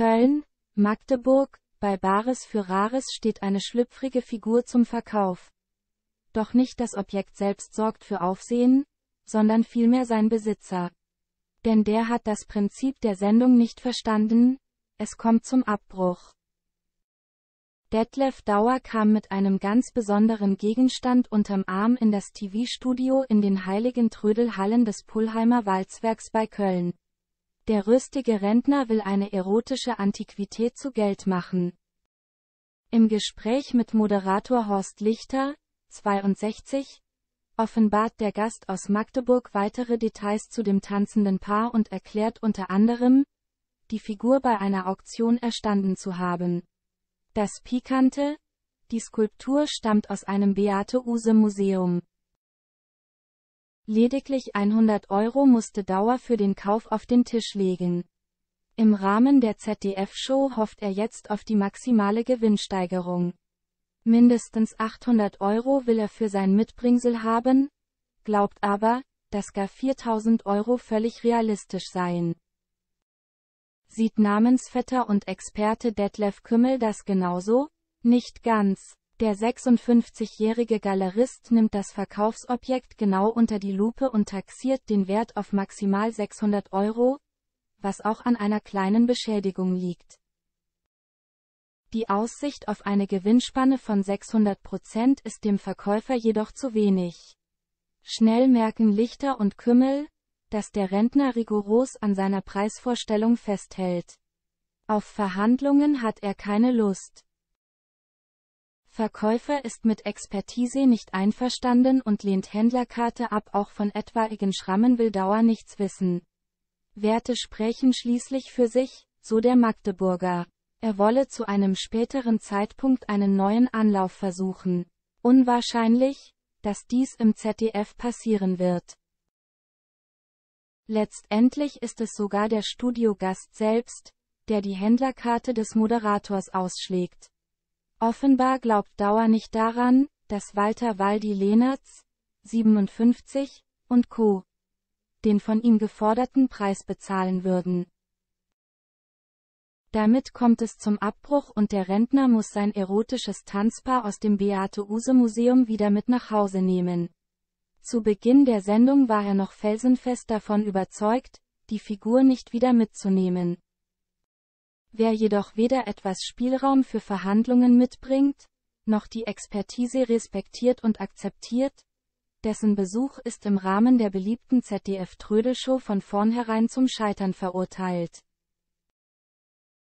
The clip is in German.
Köln, Magdeburg, bei Bares für Rares steht eine schlüpfrige Figur zum Verkauf. Doch nicht das Objekt selbst sorgt für Aufsehen, sondern vielmehr sein Besitzer. Denn der hat das Prinzip der Sendung nicht verstanden, es kommt zum Abbruch. Detlef Dauer kam mit einem ganz besonderen Gegenstand unterm Arm in das TV-Studio in den heiligen Trödelhallen des Pullheimer Walzwerks bei Köln. Der rüstige Rentner will eine erotische Antiquität zu Geld machen. Im Gespräch mit Moderator Horst Lichter, 62, offenbart der Gast aus Magdeburg weitere Details zu dem tanzenden Paar und erklärt unter anderem, die Figur bei einer Auktion erstanden zu haben. Das Pikante, die Skulptur stammt aus einem Beate-Use-Museum. Lediglich 100 Euro musste Dauer für den Kauf auf den Tisch legen. Im Rahmen der ZDF-Show hofft er jetzt auf die maximale Gewinnsteigerung. Mindestens 800 Euro will er für sein Mitbringsel haben, glaubt aber, dass gar 4000 Euro völlig realistisch seien. Sieht Namensvetter und Experte Detlef Kümmel das genauso? Nicht ganz. Der 56-jährige Galerist nimmt das Verkaufsobjekt genau unter die Lupe und taxiert den Wert auf maximal 600 Euro, was auch an einer kleinen Beschädigung liegt. Die Aussicht auf eine Gewinnspanne von 600 Prozent ist dem Verkäufer jedoch zu wenig. Schnell merken Lichter und Kümmel, dass der Rentner rigoros an seiner Preisvorstellung festhält. Auf Verhandlungen hat er keine Lust. Verkäufer ist mit Expertise nicht einverstanden und lehnt Händlerkarte ab, auch von etwaigen Schrammen will Dauer nichts wissen. Werte sprechen schließlich für sich, so der Magdeburger. Er wolle zu einem späteren Zeitpunkt einen neuen Anlauf versuchen. Unwahrscheinlich, dass dies im ZDF passieren wird. Letztendlich ist es sogar der Studiogast selbst, der die Händlerkarte des Moderators ausschlägt. Offenbar glaubt Dauer nicht daran, dass Walter Waldi Lehnertz, 57, und Co. den von ihm geforderten Preis bezahlen würden. Damit kommt es zum Abbruch und der Rentner muss sein erotisches Tanzpaar aus dem Beate-Use-Museum wieder mit nach Hause nehmen. Zu Beginn der Sendung war er noch felsenfest davon überzeugt, die Figur nicht wieder mitzunehmen. Wer jedoch weder etwas Spielraum für Verhandlungen mitbringt, noch die Expertise respektiert und akzeptiert, dessen Besuch ist im Rahmen der beliebten ZDF-Trödelshow von vornherein zum Scheitern verurteilt.